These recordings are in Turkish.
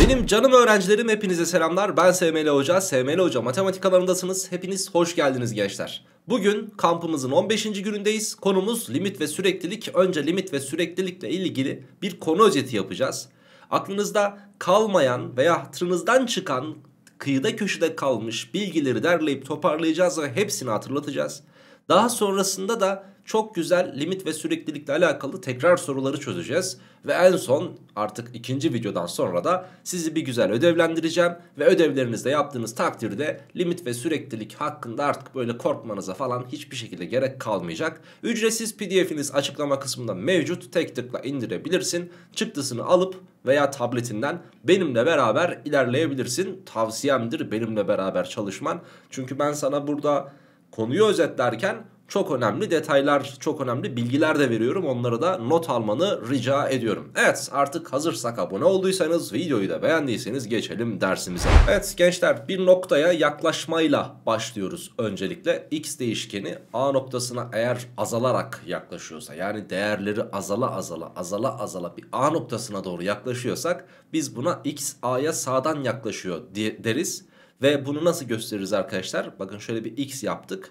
Benim canım öğrencilerim hepinize selamlar. Ben SML Hoca. SML Hoca matematik alanındasınız. Hepiniz hoş geldiniz gençler. Bugün kampımızın 15. günündeyiz. Konumuz limit ve süreklilik. Önce limit ve süreklilikle ilgili bir konu özeti yapacağız. Aklınızda kalmayan veya hatırınızdan çıkan kıyıda köşede kalmış bilgileri derleyip toparlayacağız ve hepsini hatırlatacağız. Daha sonrasında da çok güzel limit ve süreklilikle alakalı tekrar soruları çözeceğiz. Ve en son artık ikinci videodan sonra da sizi bir güzel ödevlendireceğim. Ve ödevlerinizde yaptığınız takdirde limit ve süreklilik hakkında artık böyle korkmanıza falan hiçbir şekilde gerek kalmayacak. Ücretsiz pdf'iniz açıklama kısmında mevcut. Tek tıkla indirebilirsin. Çıktısını alıp veya tabletinden benimle beraber ilerleyebilirsin. Tavsiyemdir benimle beraber çalışman. Çünkü ben sana burada konuyu özetlerken çok önemli detaylar, çok önemli bilgiler de veriyorum. Onları da not almanı rica ediyorum. Evet artık hazırsak abone olduysanız, videoyu da beğendiyseniz geçelim dersimize. Evet gençler bir noktaya yaklaşmayla başlıyoruz öncelikle. X değişkeni A noktasına eğer azalarak yaklaşıyorsa yani değerleri azala azala azala azala bir A noktasına doğru yaklaşıyorsak biz buna X A'ya sağdan yaklaşıyor deriz. Ve bunu nasıl gösteririz arkadaşlar? Bakın şöyle bir X yaptık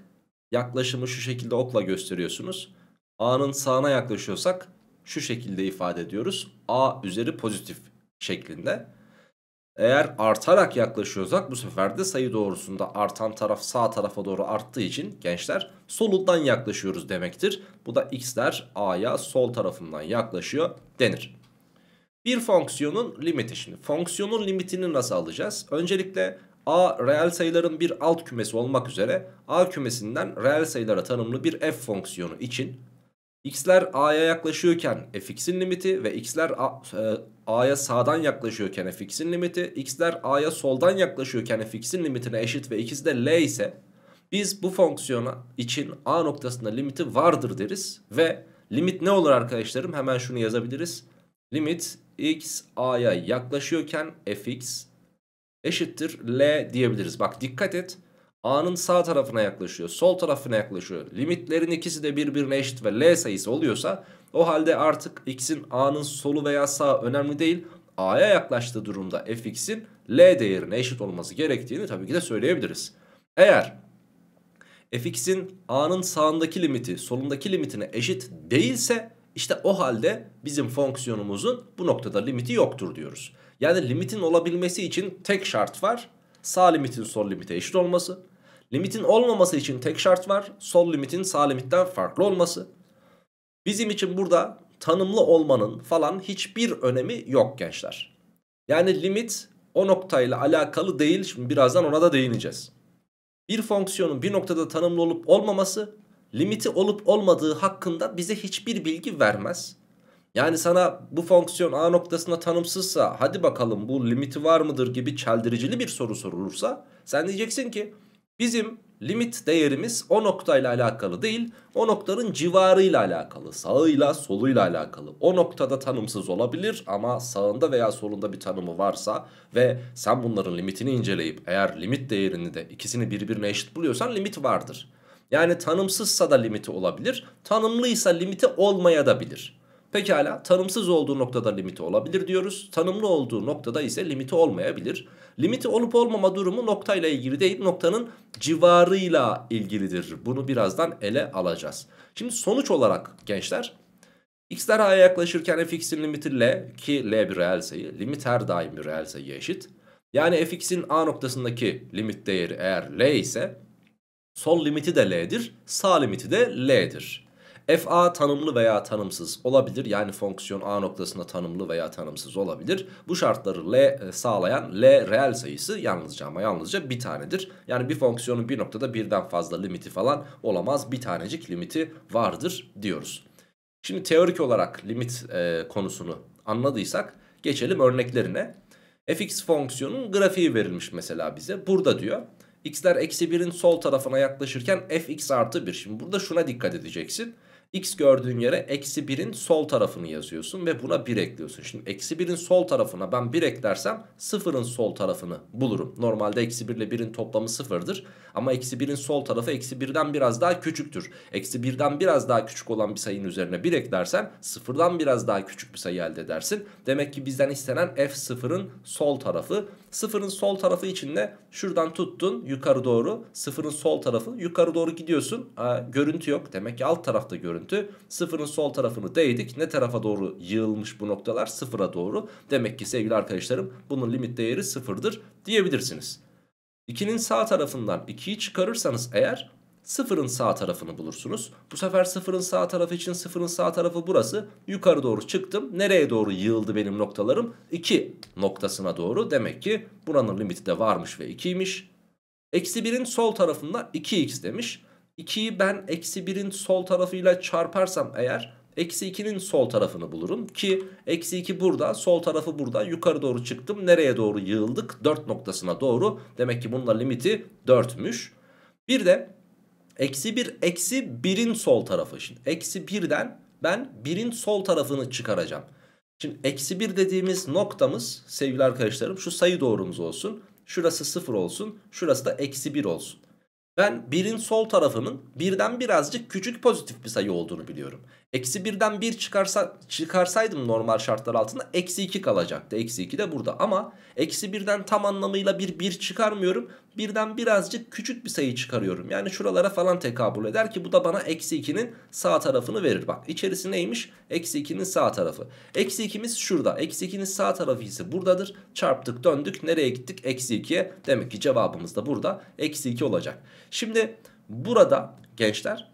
yaklaşımı şu şekilde okla gösteriyorsunuz. A'nın sağına yaklaşıyorsak şu şekilde ifade ediyoruz. A üzeri pozitif şeklinde. Eğer artarak yaklaşıyorsak bu sefer de sayı doğrusunda artan taraf sağ tarafa doğru arttığı için gençler solundan yaklaşıyoruz demektir. Bu da x'ler a'ya sol tarafından yaklaşıyor denir. Bir fonksiyonun limiti şimdi. Fonksiyonun limitini nasıl alacağız? Öncelikle A reel sayıların bir alt kümesi olmak üzere A kümesinden reel sayılara tanımlı bir f fonksiyonu için x'ler a'ya yaklaşıyorken fx'in limiti ve x'ler e, a'ya sağdan yaklaşıyorken fx'in limiti, x'ler a'ya soldan yaklaşıyorken fx'in limitine eşit ve ikisi de l ise biz bu fonksiyona için a noktasında limiti vardır deriz ve limit ne olur arkadaşlarım hemen şunu yazabiliriz. Limit x a'ya yaklaşıyorken fx eşittir L diyebiliriz. Bak dikkat et. A'nın sağ tarafına yaklaşıyor. Sol tarafına yaklaşıyor. Limitlerin ikisi de birbirine eşit ve L sayısı oluyorsa o halde artık x'in A'nın solu veya sağı önemli değil. A'ya yaklaştığı durumda fx'in L değerine eşit olması gerektiğini tabii ki de söyleyebiliriz. Eğer fx'in A'nın sağındaki limiti solundaki limitine eşit değilse işte o halde bizim fonksiyonumuzun bu noktada limiti yoktur diyoruz. Yani limitin olabilmesi için tek şart var. Sağ limitin sol limite eşit olması. Limitin olmaması için tek şart var. Sol limitin sağ limitten farklı olması. Bizim için burada tanımlı olmanın falan hiçbir önemi yok gençler. Yani limit o noktayla alakalı değil. Şimdi birazdan ona da değineceğiz. Bir fonksiyonun bir noktada tanımlı olup olmaması limiti olup olmadığı hakkında bize hiçbir bilgi vermez. Yani sana bu fonksiyon a noktasında tanımsızsa hadi bakalım bu limiti var mıdır gibi çeldiricili bir soru sorulursa sen diyeceksin ki bizim limit değerimiz o noktayla alakalı değil o noktanın civarıyla alakalı sağıyla soluyla alakalı o noktada tanımsız olabilir ama sağında veya solunda bir tanımı varsa ve sen bunların limitini inceleyip eğer limit değerini de ikisini birbirine eşit buluyorsan limit vardır. Yani tanımsızsa da limiti olabilir tanımlıysa limiti olmaya da bilir. Pekala tanımsız olduğu noktada limiti olabilir diyoruz. Tanımlı olduğu noktada ise limiti olmayabilir. Limiti olup olmama durumu noktayla ilgili değil noktanın civarıyla ilgilidir. Bunu birazdan ele alacağız. Şimdi sonuç olarak gençler x'ler a'ya yaklaşırken fx'in limiti l ki l bir reel sayı. Limit her daim bir reel sayı eşit. Yani fx'in a noktasındaki limit değeri eğer l ise sol limiti de l'dir sağ limiti de l'dir f a tanımlı veya tanımsız olabilir. Yani fonksiyon a noktasında tanımlı veya tanımsız olabilir. Bu şartları l e, sağlayan l reel sayısı yalnızca ama yalnızca bir tanedir. Yani bir fonksiyonun bir noktada birden fazla limiti falan olamaz. Bir tanecik limiti vardır diyoruz. Şimdi teorik olarak limit e, konusunu anladıysak geçelim örneklerine. fx fonksiyonun grafiği verilmiş mesela bize. Burada diyor x'ler eksi 1'in sol tarafına yaklaşırken fx artı 1. Şimdi burada şuna dikkat edeceksin x gördüğün yere eksi 1'in sol tarafını yazıyorsun ve buna 1 ekliyorsun. Şimdi eksi 1'in sol tarafına ben 1 eklersem 0'ın sol tarafını bulurum. Normalde eksi 1 ile 1'in toplamı 0'dır. Ama eksi 1'in sol tarafı eksi 1'den biraz daha küçüktür. Eksi 1'den biraz daha küçük olan bir sayının üzerine 1 eklersen 0'dan biraz daha küçük bir sayı elde edersin. Demek ki bizden istenen f 0'ın sol tarafı. 0'ın sol tarafı için de şuradan tuttun yukarı doğru. 0'ın sol tarafı yukarı doğru gidiyorsun. Aa, görüntü yok. Demek ki alt tarafta görüntü görüntü. Sıfırın sol tarafını değdik. Ne tarafa doğru yığılmış bu noktalar? Sıfıra doğru. Demek ki sevgili arkadaşlarım bunun limit değeri sıfırdır diyebilirsiniz. 2'nin sağ tarafından 2'yi çıkarırsanız eğer sıfırın sağ tarafını bulursunuz. Bu sefer sıfırın sağ tarafı için sıfırın sağ tarafı burası. Yukarı doğru çıktım. Nereye doğru yığıldı benim noktalarım? 2 noktasına doğru. Demek ki buranın limiti de varmış ve 2'ymiş. Eksi 1'in sol tarafında 2x demiş. 2'yi ben eksi 1'in sol tarafıyla çarparsam eğer eksi 2'nin sol tarafını bulurum. Ki eksi 2 burada sol tarafı burada yukarı doğru çıktım. Nereye doğru yığıldık? 4 noktasına doğru. Demek ki bunun limiti 4'müş. Bir de eksi 1 eksi 1'in sol tarafı. Şimdi eksi 1'den ben 1'in sol tarafını çıkaracağım. Şimdi eksi 1 dediğimiz noktamız sevgili arkadaşlarım şu sayı doğrumuz olsun. Şurası 0 olsun. Şurası da eksi 1 olsun. Ben birin sol tarafının birden birazcık küçük pozitif bir sayı olduğunu biliyorum. Eksi 1'den 1 çıkarsa, çıkarsaydım normal şartlar altında eksi 2 kalacaktı. Eksi 2 de burada ama eksi 1'den tam anlamıyla bir 1 çıkarmıyorum. Birden birazcık küçük bir sayı çıkarıyorum. Yani şuralara falan tekabül eder ki bu da bana eksi 2'nin sağ tarafını verir. Bak içerisi neymiş? Eksi 2'nin sağ tarafı. Eksi 2'miz şurada. Eksi 2'nin sağ tarafı ise buradadır. Çarptık döndük. Nereye gittik? Eksi 2'ye. Demek ki cevabımız da burada. Eksi 2 olacak. Şimdi burada gençler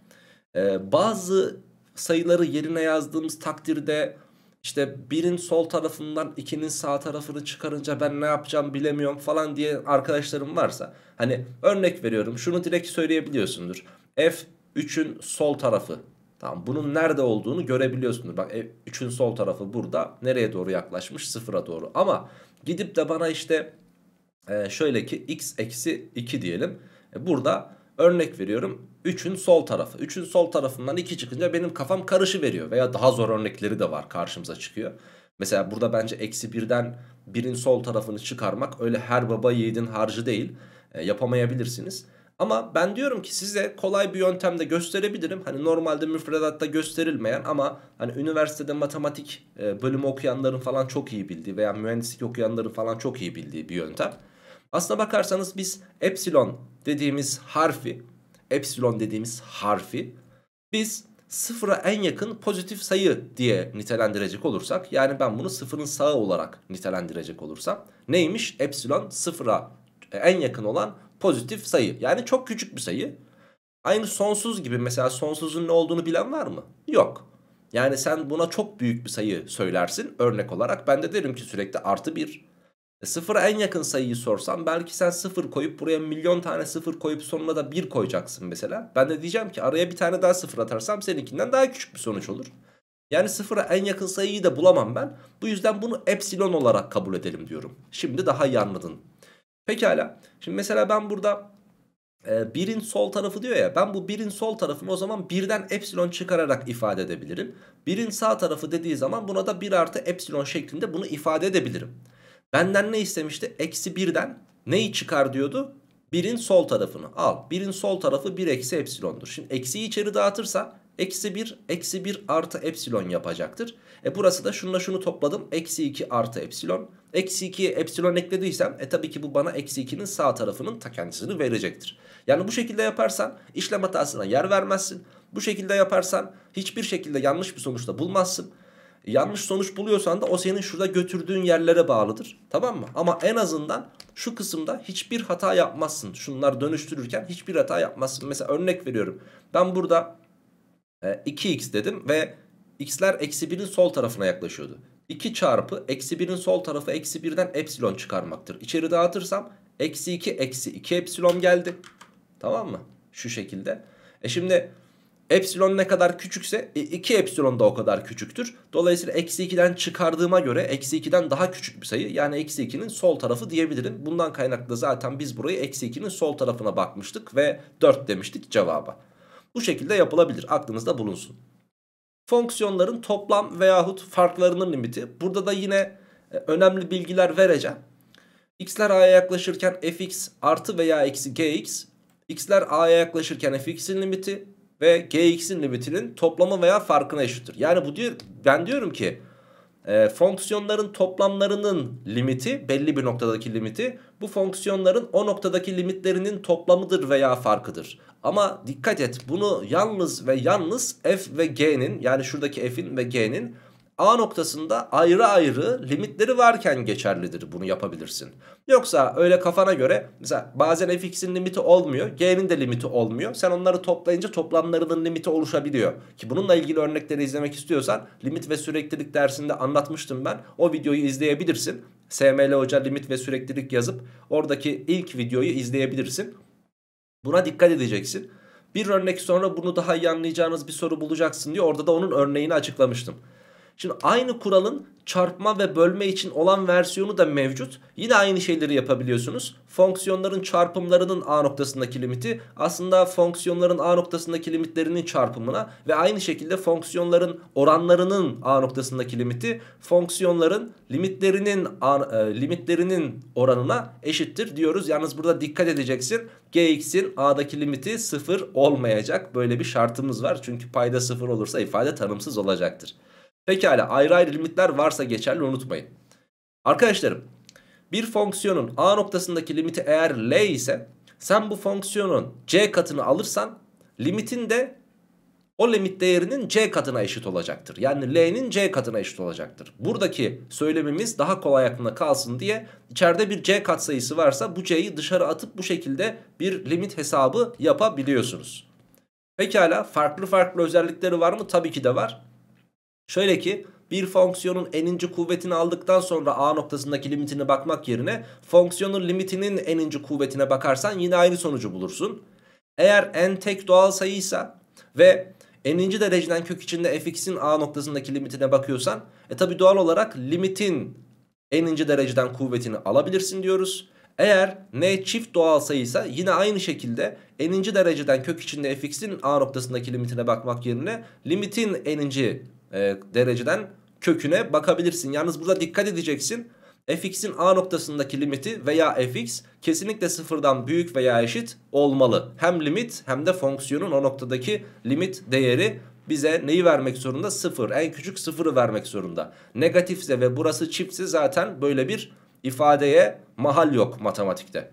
bazı sayıları yerine yazdığımız takdirde işte birin sol tarafından ikinin sağ tarafını çıkarınca ben ne yapacağım bilemiyorum falan diye arkadaşlarım varsa hani örnek veriyorum şunu direkt söyleyebiliyorsundur. F 3'ün sol tarafı. Tamam bunun nerede olduğunu görebiliyorsundur. Bak 3'ün sol tarafı burada. Nereye doğru yaklaşmış? Sıfıra doğru. Ama gidip de bana işte e, şöyle ki x eksi 2 diyelim. E, burada Örnek veriyorum 3'ün sol tarafı. 3'ün sol tarafından 2 çıkınca benim kafam karışı veriyor veya daha zor örnekleri de var karşımıza çıkıyor. Mesela burada bence eksi 1'den 1'in sol tarafını çıkarmak öyle her baba yiğidin harcı değil. E, yapamayabilirsiniz. Ama ben diyorum ki size kolay bir yöntemde gösterebilirim. Hani normalde müfredatta gösterilmeyen ama hani üniversitede matematik e, bölümü okuyanların falan çok iyi bildiği veya mühendislik okuyanların falan çok iyi bildiği bir yöntem. Aslına bakarsanız biz epsilon dediğimiz harfi, epsilon dediğimiz harfi biz sıfıra en yakın pozitif sayı diye nitelendirecek olursak yani ben bunu sıfırın sağı olarak nitelendirecek olursam neymiş epsilon sıfıra en yakın olan pozitif sayı yani çok küçük bir sayı aynı sonsuz gibi mesela sonsuzun ne olduğunu bilen var mı yok yani sen buna çok büyük bir sayı söylersin örnek olarak ben de derim ki sürekli artı bir e sıfıra en yakın sayıyı sorsam belki sen sıfır koyup buraya milyon tane sıfır koyup sonuna da bir koyacaksın mesela. Ben de diyeceğim ki araya bir tane daha sıfır atarsam seninkinden daha küçük bir sonuç olur. Yani sıfıra en yakın sayıyı da bulamam ben. Bu yüzden bunu epsilon olarak kabul edelim diyorum. Şimdi daha iyi anladın. Pekala. Şimdi mesela ben burada e, birin sol tarafı diyor ya. Ben bu birin sol tarafını o zaman birden epsilon çıkararak ifade edebilirim. Birin sağ tarafı dediği zaman buna da bir artı epsilon şeklinde bunu ifade edebilirim. Benden ne istemişti? Eksi birden neyi çıkar diyordu? Birin sol tarafını al. Birin sol tarafı bir eksi epsilondur. Şimdi eksiyi içeri dağıtırsa eksi bir eksi bir artı epsilon yapacaktır. E burası da şununla şunu topladım. Eksi iki artı epsilon. Eksi 2'ye epsilon eklediysem e tabii ki bu bana eksi ikinin sağ tarafının ta kendisini verecektir. Yani bu şekilde yaparsan işlem hatasına yer vermezsin. Bu şekilde yaparsan hiçbir şekilde yanlış bir sonuçta bulmazsın. Yanlış sonuç buluyorsan da o senin şurada götürdüğün yerlere bağlıdır. Tamam mı? Ama en azından şu kısımda hiçbir hata yapmazsın. Şunlar dönüştürürken hiçbir hata yapmazsın. Mesela örnek veriyorum. Ben burada 2x e, dedim ve x'ler eksi 1'in sol tarafına yaklaşıyordu. 2 çarpı eksi 1'in sol tarafı eksi 1'den epsilon çıkarmaktır. İçeri dağıtırsam eksi 2 eksi 2 epsilon geldi. Tamam mı? Şu şekilde. E şimdi Epsilon ne kadar küçükse 2 e, epsilon da o kadar küçüktür. Dolayısıyla eksi 2'den çıkardığıma göre eksi 2'den daha küçük bir sayı. Yani eksi 2'nin sol tarafı diyebilirim. Bundan kaynaklı zaten biz burayı eksi 2'nin sol tarafına bakmıştık ve 4 demiştik cevaba. Bu şekilde yapılabilir. Aklınızda bulunsun. Fonksiyonların toplam veyahut farklarının limiti. Burada da yine e, önemli bilgiler vereceğim. X'ler A'ya yaklaşırken fx artı veya eksi gx. X'ler A'ya yaklaşırken fx'in limiti ve gx'in limitinin toplama veya farkına eşittir. Yani bu diyor ben diyorum ki e, fonksiyonların toplamlarının limiti belli bir noktadaki limiti bu fonksiyonların o noktadaki limitlerinin toplamıdır veya farkıdır. Ama dikkat et bunu yalnız ve yalnız f ve g'nin yani şuradaki f'in ve g'nin A noktasında ayrı ayrı limitleri varken geçerlidir bunu yapabilirsin. Yoksa öyle kafana göre mesela bazen fx'in limiti olmuyor. G'nin de limiti olmuyor. Sen onları toplayınca toplamlarının limiti oluşabiliyor. Ki bununla ilgili örnekleri izlemek istiyorsan limit ve süreklilik dersinde anlatmıştım ben. O videoyu izleyebilirsin. SML Hoca limit ve süreklilik yazıp oradaki ilk videoyu izleyebilirsin. Buna dikkat edeceksin. Bir örnek sonra bunu daha iyi anlayacağınız bir soru bulacaksın diye orada da onun örneğini açıklamıştım. Şimdi aynı kuralın çarpma ve bölme için olan versiyonu da mevcut. Yine aynı şeyleri yapabiliyorsunuz. Fonksiyonların çarpımlarının a noktasındaki limiti aslında fonksiyonların a noktasındaki limitlerinin çarpımına ve aynı şekilde fonksiyonların oranlarının a noktasındaki limiti fonksiyonların limitlerinin a, e, limitlerinin oranına eşittir diyoruz. Yalnız burada dikkat edeceksin. gx'in a'daki limiti 0 olmayacak. Böyle bir şartımız var. Çünkü payda 0 olursa ifade tanımsız olacaktır. Pekala ayrı ayrı limitler varsa geçerli unutmayın. Arkadaşlarım bir fonksiyonun a noktasındaki limiti eğer l ise sen bu fonksiyonun c katını alırsan limitin de o limit değerinin c katına eşit olacaktır. Yani l'nin c katına eşit olacaktır. Buradaki söylemimiz daha kolay aklına kalsın diye içeride bir c katsayısı varsa bu c'yi dışarı atıp bu şekilde bir limit hesabı yapabiliyorsunuz. Pekala farklı farklı özellikleri var mı? Tabii ki de var. Şöyle ki bir fonksiyonun n'inci kuvvetini aldıktan sonra a noktasındaki limitine bakmak yerine fonksiyonun limitinin n'inci kuvvetine bakarsan yine aynı sonucu bulursun. Eğer n tek doğal sayıysa ve n'inci dereceden kök içinde fx'in a noktasındaki limitine bakıyorsan e tabi doğal olarak limitin n'inci dereceden kuvvetini alabilirsin diyoruz. Eğer n çift doğal sayıysa yine aynı şekilde n'inci dereceden kök içinde fx'in a noktasındaki limitine bakmak yerine limitin n'inci e, dereceden köküne bakabilirsin. Yalnız burada dikkat edeceksin. fx'in a noktasındaki limiti veya fx kesinlikle sıfırdan büyük veya eşit olmalı. Hem limit hem de fonksiyonun o noktadaki limit değeri bize neyi vermek zorunda? Sıfır. En küçük sıfırı vermek zorunda. Negatifse ve burası çipse zaten böyle bir ifadeye mahal yok matematikte.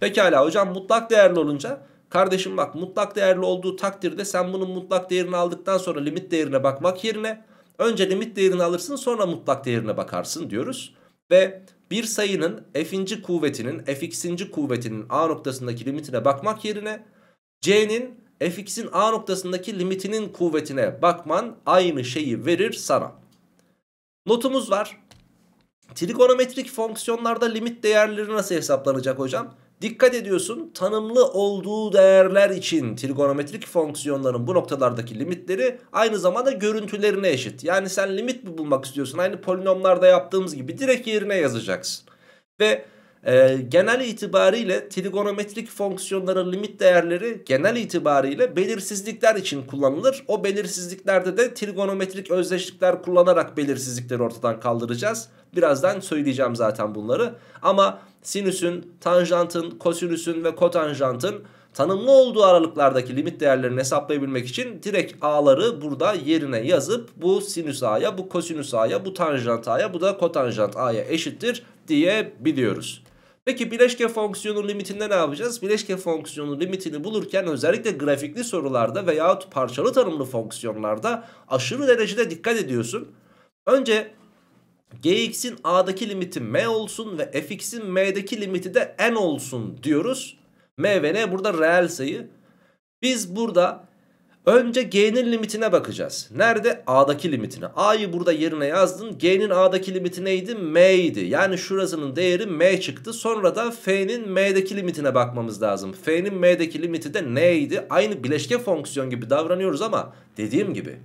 Pekala hocam mutlak değerli olunca Kardeşim bak mutlak değerli olduğu takdirde sen bunun mutlak değerini aldıktan sonra limit değerine bakmak yerine önce limit değerini alırsın sonra mutlak değerine bakarsın diyoruz. Ve bir sayının f'inci kuvvetinin fx'inci kuvvetinin a noktasındaki limitine bakmak yerine c'nin fx'in a noktasındaki limitinin kuvvetine bakman aynı şeyi verir sana. Notumuz var. Trigonometrik fonksiyonlarda limit değerleri nasıl hesaplanacak hocam? Dikkat ediyorsun tanımlı olduğu değerler için trigonometrik fonksiyonların bu noktalardaki limitleri aynı zamanda görüntülerine eşit. Yani sen limit mi bulmak istiyorsun aynı polinomlarda yaptığımız gibi direkt yerine yazacaksın. Ve e, genel itibariyle trigonometrik fonksiyonların limit değerleri genel itibariyle belirsizlikler için kullanılır. O belirsizliklerde de trigonometrik özdeşlikler kullanarak belirsizlikleri ortadan kaldıracağız. Birazdan söyleyeceğim zaten bunları. Ama sinüsün, tanjantın, kosinüsün ve kotanjantın tanımlı olduğu aralıklardaki limit değerlerini hesaplayabilmek için direkt a'ları burada yerine yazıp bu sinüs a'ya, bu kosinüs a'ya, bu tanjant a'ya, bu da kotanjant a'ya eşittir diyebiliyoruz. Peki bileşke fonksiyonun limitinde ne yapacağız? Bileşke fonksiyonun limitini bulurken özellikle grafikli sorularda veya parçalı tanımlı fonksiyonlarda aşırı derecede dikkat ediyorsun. Önce gx'in a'daki limiti m olsun ve fx'in m'deki limiti de n olsun diyoruz. m ve n burada reel sayı. Biz burada Önce g'nin limitine bakacağız. Nerede? A'daki limitine. A'yı burada yerine yazdın. G'nin A'daki limiti neydi? M idi. Yani şurasının değeri M çıktı. Sonra da F'nin M'deki limitine bakmamız lazım. F'nin M'deki limiti de neydi? Aynı bileşke fonksiyon gibi davranıyoruz ama dediğim gibi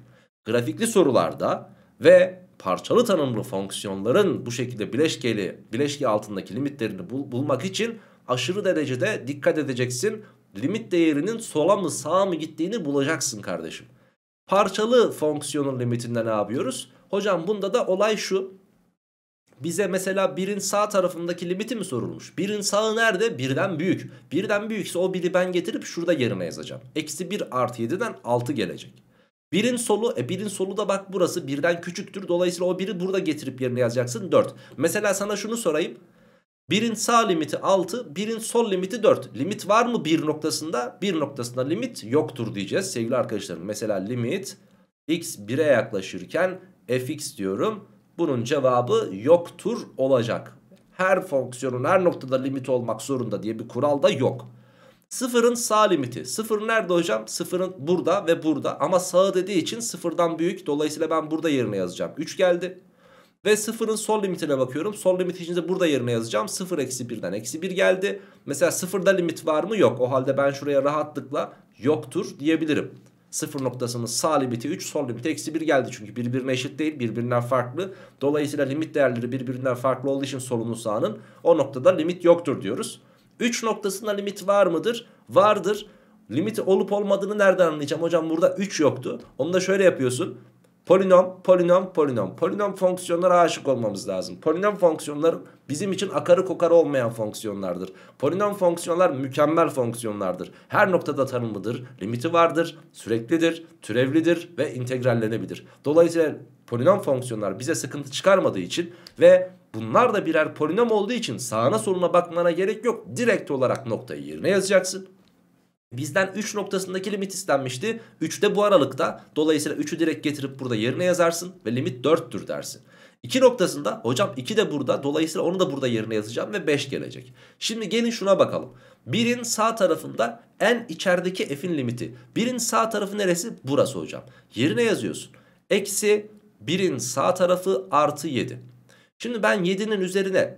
grafikli sorularda ve parçalı tanımlı fonksiyonların bu şekilde bileşkeli, bileşke altındaki limitlerini bul bulmak için aşırı derecede dikkat edeceksin limit değerinin sola mı sağa mı gittiğini bulacaksın kardeşim. Parçalı fonksiyonun limitinde ne yapıyoruz? Hocam bunda da olay şu. Bize mesela birin sağ tarafındaki limiti mi sorulmuş? Birin sağı nerede? Birden büyük. Birden büyükse o biri ben getirip şurada yerine yazacağım. Eksi 1 artı 7'den 6 gelecek. Birin solu, e birin solu da bak burası birden küçüktür. Dolayısıyla o biri burada getirip yerine yazacaksın 4. Mesela sana şunu sorayım. Birin sağ limiti 6, birin sol limiti 4. Limit var mı bir noktasında? Bir noktasında limit yoktur diyeceğiz sevgili arkadaşlarım. Mesela limit x 1'e yaklaşırken fx diyorum. Bunun cevabı yoktur olacak. Her fonksiyonun her noktada limit olmak zorunda diye bir kural da yok. Sıfırın sağ limiti. Sıfır nerede hocam? Sıfırın burada ve burada. Ama sağı dediği için sıfırdan büyük. Dolayısıyla ben burada yerine yazacağım. 3 geldi. Ve sıfırın sol limitine bakıyorum. Sol limit içinde burada yerine yazacağım. Sıfır eksi birden eksi bir geldi. Mesela sıfırda limit var mı? Yok. O halde ben şuraya rahatlıkla yoktur diyebilirim. Sıfır noktasının sağ limiti 3 sol limiti eksi 1 geldi. Çünkü birbirine eşit değil birbirinden farklı. Dolayısıyla limit değerleri birbirinden farklı olduğu için solunun sağının o noktada limit yoktur diyoruz. 3 noktasında limit var mıdır? Vardır. Limit olup olmadığını nereden anlayacağım? Hocam burada 3 yoktu. Onu da şöyle yapıyorsun. Polinom, polinom, polinom. Polinom fonksiyonlara aşık olmamız lazım. Polinom fonksiyonları bizim için akarı kokarı olmayan fonksiyonlardır. Polinom fonksiyonlar mükemmel fonksiyonlardır. Her noktada tanımlıdır, limiti vardır, süreklidir, türevlidir ve integrallenebilir. Dolayısıyla polinom fonksiyonlar bize sıkıntı çıkarmadığı için ve bunlar da birer polinom olduğu için sağına soluna bakmana gerek yok. Direkt olarak noktayı yerine yazacaksın. Bizden 3 noktasındaki limit istenmişti. 3 de bu aralıkta. Dolayısıyla 3'ü direkt getirip burada yerine yazarsın ve limit 4'tür dersin. 2 noktasında hocam 2 de burada dolayısıyla onu da burada yerine yazacağım ve 5 gelecek. Şimdi gelin şuna bakalım. 1'in sağ tarafında en içerideki f'in limiti. 1'in sağ tarafı neresi? Burası hocam. Yerine yazıyorsun. Eksi 1'in sağ tarafı artı 7. Şimdi ben 7'nin üzerine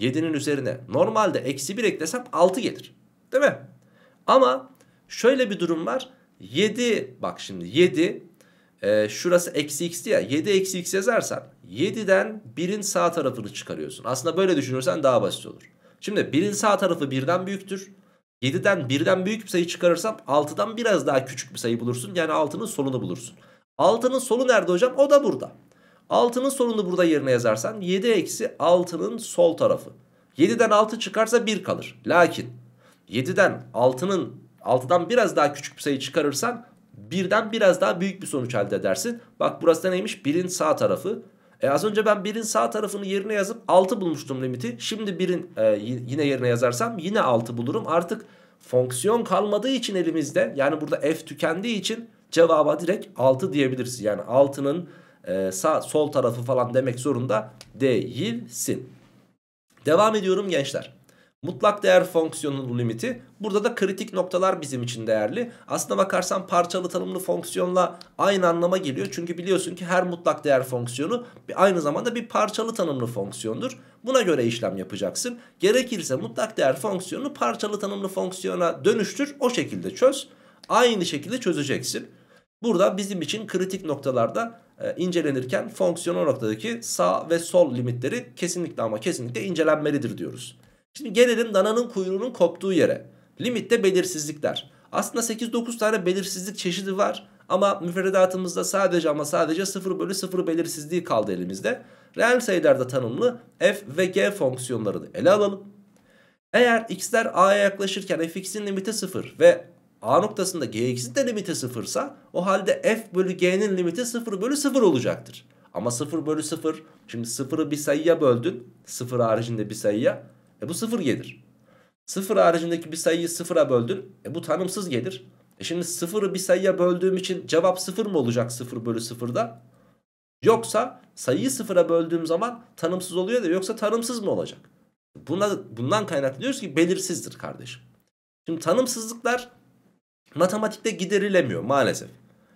7'nin üzerine normalde eksi 1 eklesem 6 gelir. Değil mi? Ama şöyle bir durum var. 7 bak şimdi 7 e, şurası eksi x'ti ya 7 eksi x yazarsan 7'den 1'in sağ tarafını çıkarıyorsun. Aslında böyle düşünürsen daha basit olur. Şimdi 1'in sağ tarafı 1'den büyüktür. 7'den 1'den büyük bir sayı çıkarırsam 6'dan biraz daha küçük bir sayı bulursun. Yani 6'nın solunu bulursun. 6'nın solu nerede hocam? O da burada. 6'nın solunu burada yerine yazarsan 7 eksi 6'nın sol tarafı. 7'den 6 çıkarsa 1 kalır. Lakin 7'den 6'nın 6'dan biraz daha küçük bir sayı çıkarırsan birden biraz daha büyük bir sonuç elde edersin. Bak burası da neymiş? 1'in sağ tarafı. E az önce ben 1'in sağ tarafını yerine yazıp 6 bulmuştum limiti. Şimdi 1'in e, yine yerine yazarsam yine 6 bulurum. Artık fonksiyon kalmadığı için elimizde yani burada f tükendiği için cevaba direkt 6 diyebiliriz. Yani 6'nın e, sağ sol tarafı falan demek zorunda değilsin. Devam ediyorum gençler. Mutlak değer fonksiyonunun limiti. Burada da kritik noktalar bizim için değerli. Aslına bakarsan parçalı tanımlı fonksiyonla aynı anlama geliyor. Çünkü biliyorsun ki her mutlak değer fonksiyonu aynı zamanda bir parçalı tanımlı fonksiyondur. Buna göre işlem yapacaksın. Gerekirse mutlak değer fonksiyonu parçalı tanımlı fonksiyona dönüştür. O şekilde çöz. Aynı şekilde çözeceksin. Burada bizim için kritik noktalarda e, incelenirken fonksiyon noktadaki sağ ve sol limitleri kesinlikle ama kesinlikle incelenmelidir diyoruz. Şimdi gelelim dananın kuyruğunun koptuğu yere. Limitte belirsizlikler. Aslında 8-9 tane belirsizlik çeşidi var. Ama müfredatımızda sadece ama sadece 0 bölü 0 belirsizliği kaldı elimizde. Reel sayılarda tanımlı f ve g fonksiyonlarını ele alalım. Eğer x'ler a'ya yaklaşırken fx'in limiti 0 ve a noktasında gx'in de limiti 0 sa o halde f bölü g'nin limiti 0 bölü 0 olacaktır. Ama 0 bölü 0 şimdi 0'ı bir sayıya böldün 0 haricinde bir sayıya e bu 0 gelir. 0 haricindeki bir sayıyı 0'a böldün. E bu tanımsız gelir. E şimdi 0'ı bir sayıya böldüğüm için cevap 0 mı olacak 0 bölü 0'da? Yoksa sayıyı 0'a böldüğüm zaman tanımsız oluyor da yoksa tanımsız mı olacak? Buna, bundan kaynaklı ki belirsizdir kardeşim. Şimdi tanımsızlıklar matematikte giderilemiyor maalesef.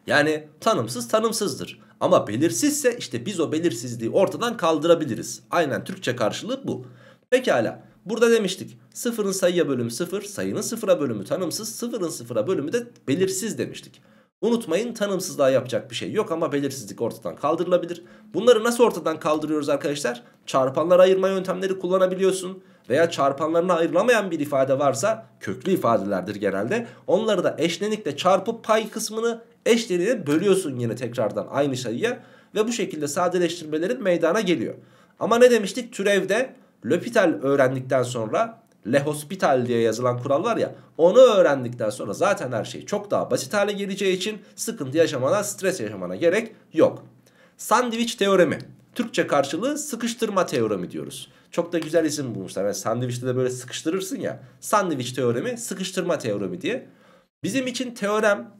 Yani tanımsız tanımsızdır. Ama belirsizse işte biz o belirsizliği ortadan kaldırabiliriz. Aynen Türkçe karşılığı bu. Pekala. Burada demiştik sıfırın sayıya bölümü sıfır, sayının sıfıra bölümü tanımsız, sıfırın sıfıra bölümü de belirsiz demiştik. Unutmayın tanımsızlığa yapacak bir şey yok ama belirsizlik ortadan kaldırılabilir. Bunları nasıl ortadan kaldırıyoruz arkadaşlar? Çarpanlar ayırma yöntemleri kullanabiliyorsun veya çarpanlarına ayrılamayan bir ifade varsa köklü ifadelerdir genelde. Onları da eşlenikle çarpıp pay kısmını eşleniğe bölüyorsun yine tekrardan aynı sayıya ve bu şekilde sadeleştirmelerin meydana geliyor. Ama ne demiştik? Türevde L'Hôpital öğrendikten sonra Le Hospital diye yazılan kural var ya onu öğrendikten sonra zaten her şey çok daha basit hale geleceği için sıkıntı yaşamana, stres yaşamana gerek yok. Sandviç teoremi. Türkçe karşılığı sıkıştırma teoremi diyoruz. Çok da güzel isim bulmuşlar. Yani sandviçte de böyle sıkıştırırsın ya. Sandviç teoremi, sıkıştırma teoremi diye. Bizim için teorem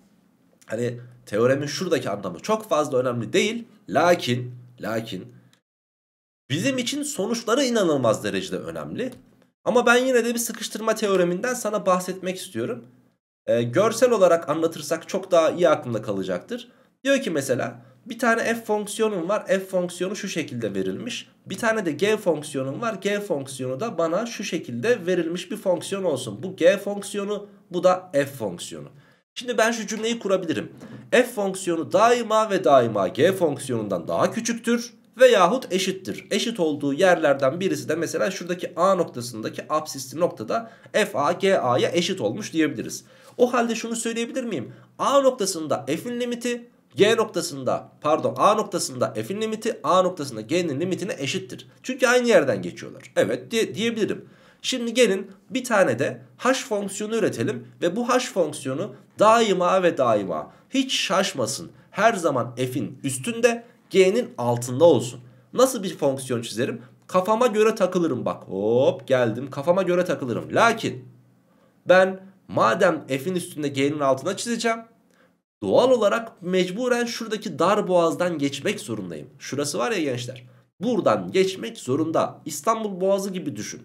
hani teoremin şuradaki anlamı çok fazla önemli değil. Lakin, lakin Bizim için sonuçları inanılmaz derecede önemli. Ama ben yine de bir sıkıştırma teoreminden sana bahsetmek istiyorum. Ee, görsel olarak anlatırsak çok daha iyi aklımda kalacaktır. Diyor ki mesela bir tane f fonksiyonum var. F fonksiyonu şu şekilde verilmiş. Bir tane de g fonksiyonum var. G fonksiyonu da bana şu şekilde verilmiş bir fonksiyon olsun. Bu g fonksiyonu bu da f fonksiyonu. Şimdi ben şu cümleyi kurabilirim. F fonksiyonu daima ve daima g fonksiyonundan daha küçüktür veyahut eşittir. Eşit olduğu yerlerden birisi de mesela şuradaki A noktasındaki absisli noktada FA GA'ya eşit olmuş diyebiliriz. O halde şunu söyleyebilir miyim? A noktasında F'in limiti G noktasında pardon A noktasında F'in limiti A noktasında G'nin limitine eşittir. Çünkü aynı yerden geçiyorlar. Evet diye, diyebilirim. Şimdi gelin bir tane de h fonksiyonu üretelim ve bu h fonksiyonu daima ve daima hiç şaşmasın her zaman f'in üstünde G'nin altında olsun. Nasıl bir fonksiyon çizerim? Kafama göre takılırım bak. Hop geldim kafama göre takılırım. Lakin ben madem f'in üstünde g'nin altına çizeceğim. Doğal olarak mecburen şuradaki dar boğazdan geçmek zorundayım. Şurası var ya gençler. Buradan geçmek zorunda. İstanbul boğazı gibi düşün.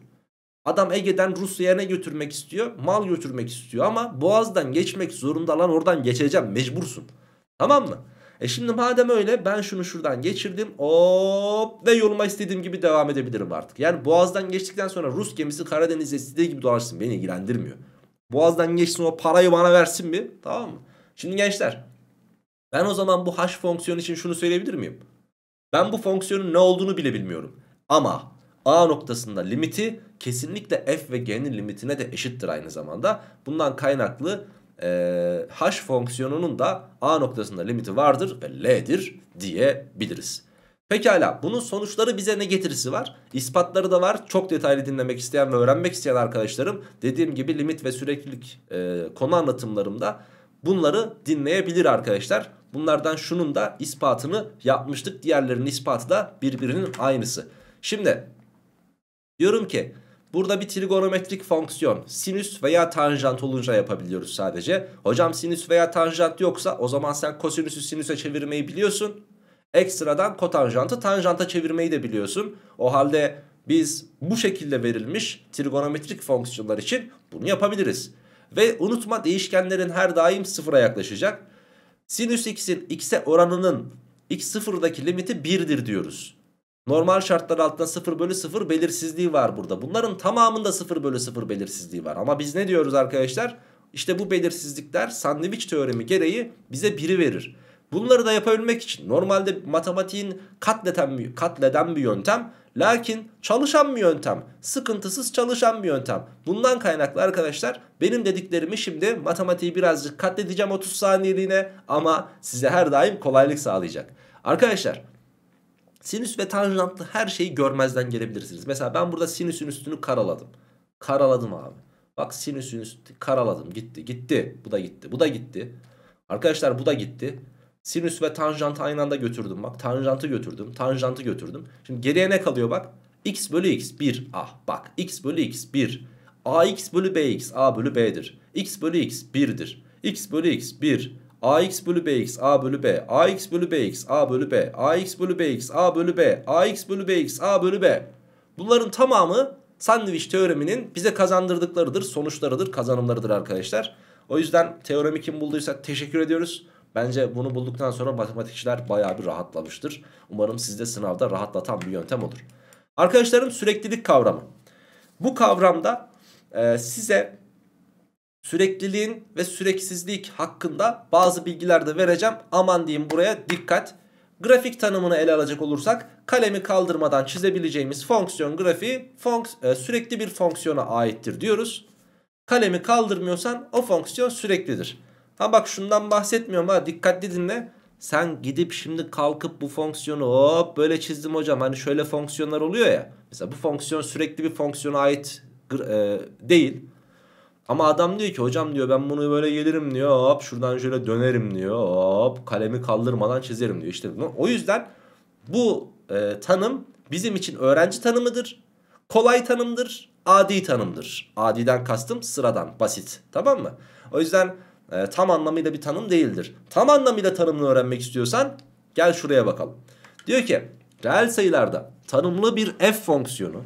Adam Ege'den Rusya'ya ne götürmek istiyor? Mal götürmek istiyor ama boğazdan geçmek zorunda lan oradan geçeceğim mecbursun. Tamam mı? E şimdi madem öyle ben şunu şuradan geçirdim. Hop ve yoluma istediğim gibi devam edebilirim artık. Yani boğazdan geçtikten sonra Rus gemisi Karadeniz'e istediği gibi dolaşsın. Beni ilgilendirmiyor. Boğazdan geçsin o parayı bana versin mi? Tamam mı? Şimdi gençler ben o zaman bu h fonksiyonu için şunu söyleyebilir miyim? Ben bu fonksiyonun ne olduğunu bile bilmiyorum. Ama A noktasında limiti kesinlikle f ve g'nin limitine de eşittir aynı zamanda. Bundan kaynaklı e, ee, h fonksiyonunun da a noktasında limiti vardır ve l'dir diyebiliriz. Pekala bunun sonuçları bize ne getirisi var? İspatları da var. Çok detaylı dinlemek isteyen ve öğrenmek isteyen arkadaşlarım dediğim gibi limit ve süreklilik e, konu anlatımlarımda bunları dinleyebilir arkadaşlar. Bunlardan şunun da ispatını yapmıştık. Diğerlerinin ispatı da birbirinin aynısı. Şimdi diyorum ki Burada bir trigonometrik fonksiyon sinüs veya tanjant olunca yapabiliyoruz sadece. Hocam sinüs veya tanjant yoksa o zaman sen kosinüsü sinüse çevirmeyi biliyorsun. Ekstradan kotanjantı tanjanta çevirmeyi de biliyorsun. O halde biz bu şekilde verilmiş trigonometrik fonksiyonlar için bunu yapabiliriz. Ve unutma değişkenlerin her daim sıfıra yaklaşacak. Sinüs x'in x'e oranının x sıfırdaki limiti 1'dir diyoruz. Normal şartlar altında 0 bölü 0 belirsizliği var burada. Bunların tamamında 0 bölü 0 belirsizliği var. Ama biz ne diyoruz arkadaşlar? İşte bu belirsizlikler sandviç teoremi gereği bize 1'i verir. Bunları da yapabilmek için normalde matematiğin katleden bir, katleden bir yöntem. Lakin çalışan bir yöntem. Sıkıntısız çalışan bir yöntem. Bundan kaynaklı arkadaşlar benim dediklerimi şimdi matematiği birazcık katledeceğim 30 saniyeliğine ama size her daim kolaylık sağlayacak. Arkadaşlar Sinüs ve tanjantlı her şeyi görmezden gelebilirsiniz. Mesela ben burada sinüsün üstünü karaladım. Karaladım abi. Bak sinüsün üstü karaladım. Gitti gitti. Bu da gitti. Bu da gitti. Arkadaşlar bu da gitti. Sinüs ve tanjantı aynı anda götürdüm. Bak tanjantı götürdüm. Tanjantı götürdüm. Şimdi geriye ne kalıyor bak. x bölü x 1. Ah bak x bölü x 1. ax bölü bx a bölü b'dir. x bölü x 1'dir. x bölü x 1 ax bölü bx a bölü b ax bölü bx a bölü b ax bölü bx a bölü b ax bölü bx a bölü b bunların tamamı sandviç teoreminin bize kazandırdıklarıdır sonuçlarıdır kazanımlarıdır arkadaşlar. O yüzden teoremi kim bulduysa teşekkür ediyoruz. Bence bunu bulduktan sonra matematikçiler bayağı bir rahatlamıştır. Umarım sizde sınavda rahatlatan bir yöntem olur. Arkadaşlarım süreklilik kavramı. Bu kavramda e, size Sürekliliğin ve süreksizlik hakkında bazı bilgiler de vereceğim. Aman diyeyim buraya dikkat. Grafik tanımını ele alacak olursak kalemi kaldırmadan çizebileceğimiz fonksiyon grafiği fonks e, sürekli bir fonksiyona aittir diyoruz. Kalemi kaldırmıyorsan o fonksiyon süreklidir. Ha bak şundan bahsetmiyorum ha dikkatli dinle. Sen gidip şimdi kalkıp bu fonksiyonu hop böyle çizdim hocam. Hani şöyle fonksiyonlar oluyor ya. Mesela bu fonksiyon sürekli bir fonksiyona ait e, değil. Ama adam diyor ki hocam diyor ben bunu böyle gelirim diyor hop şuradan şöyle dönerim diyor hop kalemi kaldırmadan çizerim diyor. işte bunu. o yüzden bu e, tanım bizim için öğrenci tanımıdır. Kolay tanımdır. Adi tanımdır. Adiden kastım sıradan basit tamam mı? O yüzden e, tam anlamıyla bir tanım değildir. Tam anlamıyla tanımını öğrenmek istiyorsan gel şuraya bakalım. Diyor ki reel sayılarda tanımlı bir f fonksiyonu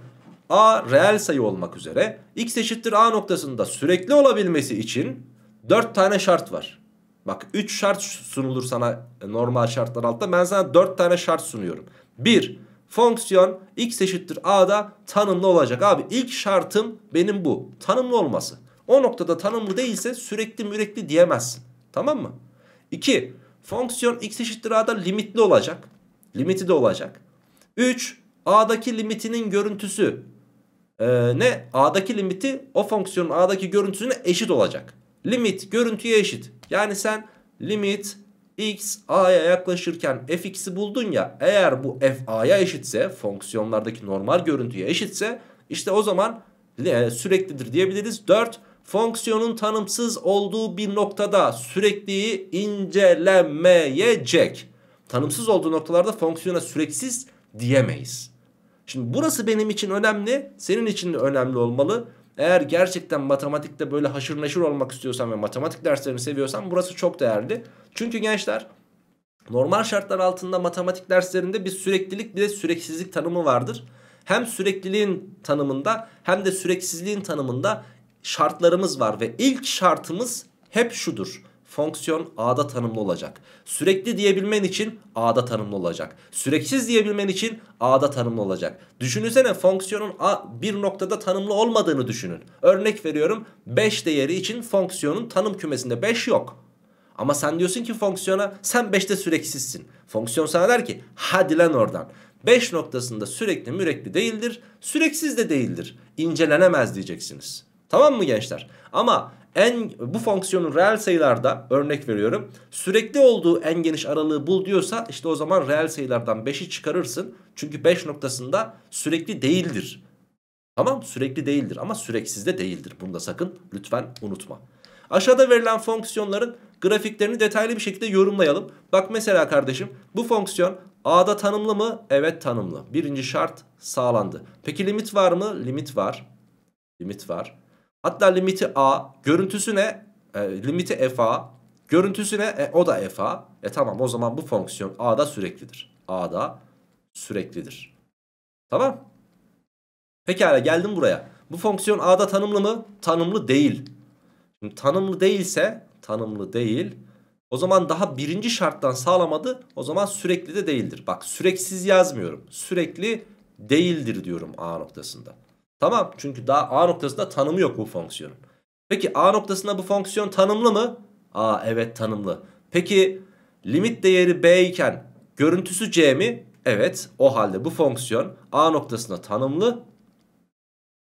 A reel sayı olmak üzere x eşittir A noktasında sürekli olabilmesi için 4 tane şart var. Bak 3 şart sunulur sana e, normal şartlar altında. Ben sana 4 tane şart sunuyorum. 1. Fonksiyon x eşittir a'da tanımlı olacak. Abi ilk şartım benim bu. Tanımlı olması. O noktada tanımlı değilse sürekli mürekli diyemezsin. Tamam mı? 2. Fonksiyon x eşittir a'da limitli olacak. Limiti de olacak. 3. A'daki limitinin görüntüsü e, ne a'daki limiti o fonksiyonun a'daki görüntüsüne eşit olacak. Limit görüntüye eşit. Yani sen limit x a'ya yaklaşırken fx'i buldun ya eğer bu f a'ya eşitse fonksiyonlardaki normal görüntüye eşitse işte o zaman e, süreklidir diyebiliriz. 4 fonksiyonun tanımsız olduğu bir noktada sürekliyi incelemeyecek. Tanımsız olduğu noktalarda fonksiyona süreksiz diyemeyiz. Şimdi burası benim için önemli, senin için de önemli olmalı. Eğer gerçekten matematikte böyle haşır neşir olmak istiyorsan ve matematik derslerini seviyorsan burası çok değerli. Çünkü gençler normal şartlar altında matematik derslerinde bir süreklilik bir de süreksizlik tanımı vardır. Hem sürekliliğin tanımında hem de süreksizliğin tanımında şartlarımız var ve ilk şartımız hep şudur fonksiyon A'da tanımlı olacak. Sürekli diyebilmen için A'da tanımlı olacak. Süreksiz diyebilmen için A'da tanımlı olacak. Düşünsene fonksiyonun A bir noktada tanımlı olmadığını düşünün. Örnek veriyorum 5 değeri için fonksiyonun tanım kümesinde 5 yok. Ama sen diyorsun ki fonksiyona sen 5'te süreksizsin. Fonksiyon sana der ki hadi lan oradan. 5 noktasında sürekli mürekli değildir. Süreksiz de değildir. İncelenemez diyeceksiniz. Tamam mı gençler? Ama en bu fonksiyonun reel sayılarda örnek veriyorum. Sürekli olduğu en geniş aralığı bul diyorsa işte o zaman reel sayılardan 5'i çıkarırsın. Çünkü 5 noktasında sürekli değildir. Tamam sürekli değildir ama süreksiz de değildir. Bunu da sakın lütfen unutma. Aşağıda verilen fonksiyonların grafiklerini detaylı bir şekilde yorumlayalım. Bak mesela kardeşim bu fonksiyon A'da tanımlı mı? Evet tanımlı. Birinci şart sağlandı. Peki limit var mı? Limit var. Limit var. Hatta limiti a görüntüsüne e, limiti fa görüntüsüne e, o da fa E tamam o zaman bu fonksiyon a da süreklidir. A da süreklidir. Tamam. Pekala geldim buraya. Bu fonksiyon a'da tanımlı mı? Tanımlı değil. Şimdi tanımlı değilse tanımlı değil. O zaman daha birinci şarttan sağlamadı. O zaman sürekli de değildir. Bak süreksiz yazmıyorum. Sürekli değildir diyorum A noktasında. Tamam çünkü daha A noktasında tanımı yok bu fonksiyonun. Peki A noktasında bu fonksiyon tanımlı mı? Aa evet tanımlı. Peki limit değeri B iken görüntüsü C mi? Evet o halde bu fonksiyon A noktasında tanımlı.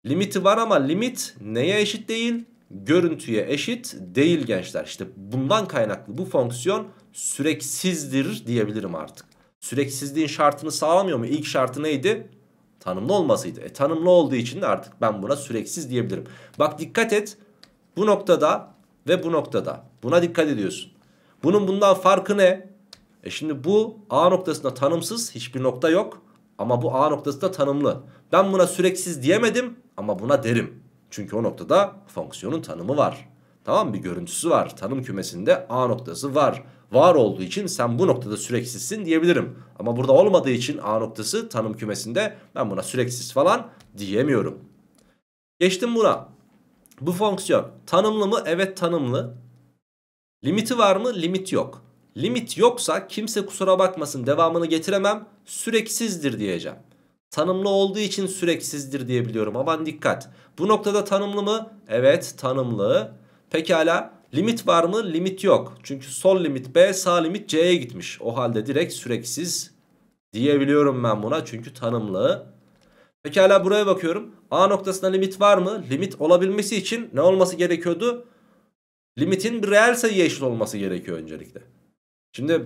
Limiti var ama limit neye eşit değil? Görüntüye eşit değil gençler. İşte bundan kaynaklı bu fonksiyon süreksizdir diyebilirim artık. Süreksizliğin şartını sağlamıyor mu? İlk şartı neydi? Tanımlı olmasıydı. E, tanımlı olduğu için de artık ben buna süreksiz diyebilirim. Bak dikkat et. Bu noktada ve bu noktada. Buna dikkat ediyorsun. Bunun bundan farkı ne? E şimdi bu A noktasında tanımsız hiçbir nokta yok. Ama bu A noktasında tanımlı. Ben buna süreksiz diyemedim ama buna derim. Çünkü o noktada fonksiyonun tanımı var. Tamam bir görüntüsü var. Tanım kümesinde A noktası var var olduğu için sen bu noktada süreksizsin diyebilirim. Ama burada olmadığı için A noktası tanım kümesinde ben buna süreksiz falan diyemiyorum. Geçtim buna. Bu fonksiyon tanımlı mı? Evet tanımlı. Limiti var mı? Limit yok. Limit yoksa kimse kusura bakmasın devamını getiremem süreksizdir diyeceğim. Tanımlı olduğu için süreksizdir diyebiliyorum aman dikkat. Bu noktada tanımlı mı? Evet tanımlı. Pekala Limit var mı? Limit yok. Çünkü sol limit B sağ limit C'ye gitmiş. O halde direkt süreksiz diyebiliyorum ben buna. Çünkü tanımlı. Pekala buraya bakıyorum. A noktasına limit var mı? Limit olabilmesi için ne olması gerekiyordu? Limitin bir reel sayıya eşit olması gerekiyor öncelikle. Şimdi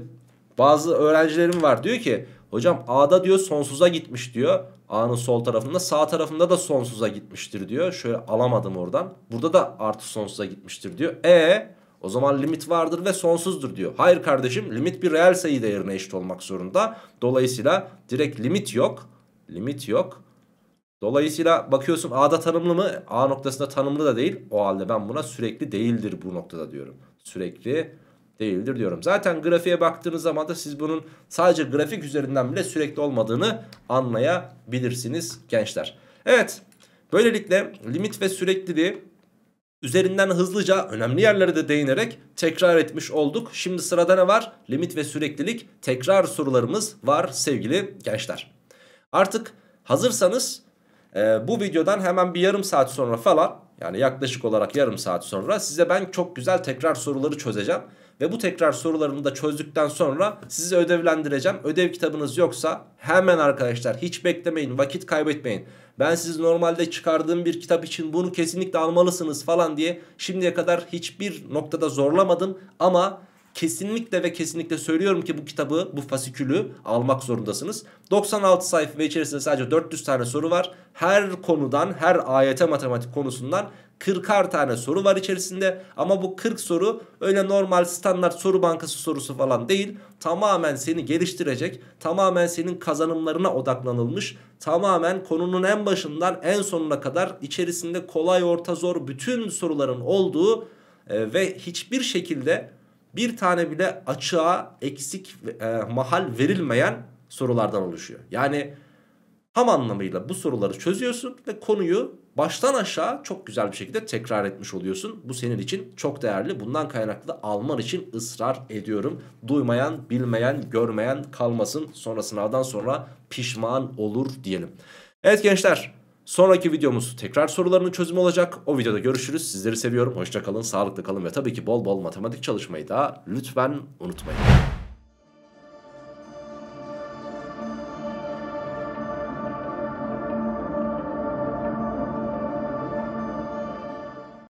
bazı öğrencilerim var diyor ki Hocam A'da diyor sonsuza gitmiş diyor. A'nın sol tarafında sağ tarafında da sonsuza gitmiştir diyor. Şöyle alamadım oradan. Burada da artı sonsuza gitmiştir diyor. E o zaman limit vardır ve sonsuzdur diyor. Hayır kardeşim limit bir reel sayı değerine eşit olmak zorunda. Dolayısıyla direkt limit yok. Limit yok. Dolayısıyla bakıyorsun A'da tanımlı mı? A noktasında tanımlı da değil. O halde ben buna sürekli değildir bu noktada diyorum. Sürekli değildir diyorum. Zaten grafiğe baktığınız zaman da siz bunun sadece grafik üzerinden bile sürekli olmadığını anlayabilirsiniz gençler. Evet böylelikle limit ve sürekliliği üzerinden hızlıca önemli yerlere de değinerek tekrar etmiş olduk. Şimdi sırada ne var? Limit ve süreklilik tekrar sorularımız var sevgili gençler. Artık hazırsanız e, bu videodan hemen bir yarım saat sonra falan yani yaklaşık olarak yarım saat sonra size ben çok güzel tekrar soruları çözeceğim. Ve bu tekrar sorularını da çözdükten sonra sizi ödevlendireceğim. Ödev kitabınız yoksa hemen arkadaşlar hiç beklemeyin vakit kaybetmeyin. Ben siz normalde çıkardığım bir kitap için bunu kesinlikle almalısınız falan diye şimdiye kadar hiçbir noktada zorlamadım. Ama kesinlikle ve kesinlikle söylüyorum ki bu kitabı bu fasikülü almak zorundasınız. 96 sayfa ve içerisinde sadece 400 tane soru var. Her konudan her ayete matematik konusundan 40'ar tane soru var içerisinde ama bu 40 soru öyle normal standart soru bankası sorusu falan değil. Tamamen seni geliştirecek, tamamen senin kazanımlarına odaklanılmış, tamamen konunun en başından en sonuna kadar içerisinde kolay, orta, zor bütün soruların olduğu e, ve hiçbir şekilde bir tane bile açığa eksik e, mahal verilmeyen sorulardan oluşuyor. Yani tam anlamıyla bu soruları çözüyorsun ve konuyu baştan aşağı çok güzel bir şekilde tekrar etmiş oluyorsun. Bu senin için çok değerli. Bundan kaynaklı alman için ısrar ediyorum. Duymayan, bilmeyen, görmeyen kalmasın. Sonra sınavdan sonra pişman olur diyelim. Evet gençler Sonraki videomuz tekrar sorularının çözümü olacak. O videoda görüşürüz. Sizleri seviyorum. Hoşçakalın, sağlıklı kalın ve tabii ki bol bol matematik çalışmayı da lütfen unutmayın.